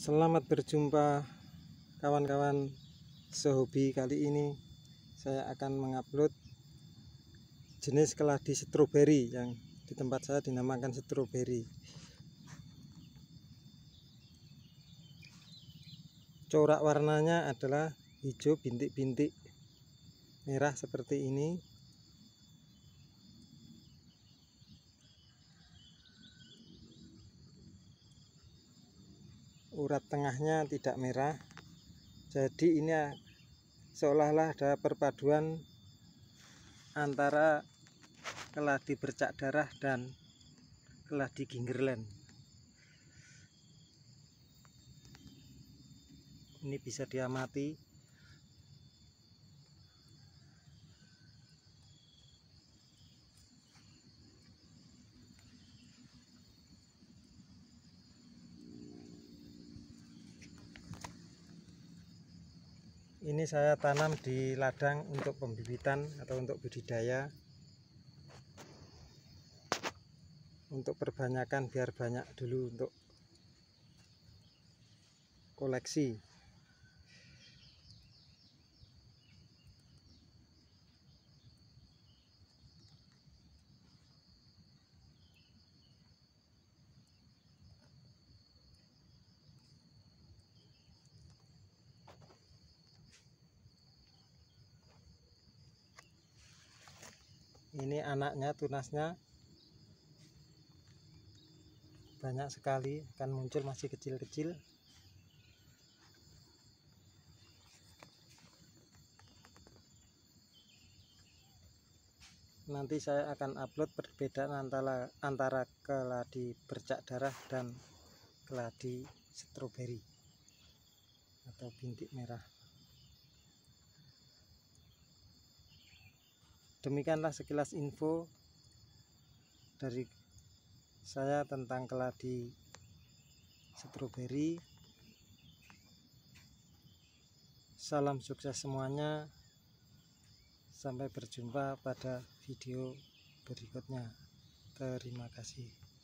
Selamat berjumpa kawan-kawan sehobi kali ini saya akan mengupload jenis keladi stroberi yang di tempat saya dinamakan stroberi corak warnanya adalah hijau bintik-bintik merah seperti ini urat tengahnya tidak merah jadi ini seolah-olah ada perpaduan antara keladi bercak darah dan keladi gingerland ini bisa diamati ini saya tanam di ladang untuk pembibitan atau untuk budidaya untuk perbanyakan biar banyak dulu untuk koleksi ini anaknya tunasnya banyak sekali akan muncul masih kecil-kecil nanti saya akan upload perbedaan antara antara keladi bercak darah dan keladi stroberi atau bintik merah demikianlah sekilas info dari saya tentang keladi stroberi salam sukses semuanya sampai berjumpa pada video berikutnya terima kasih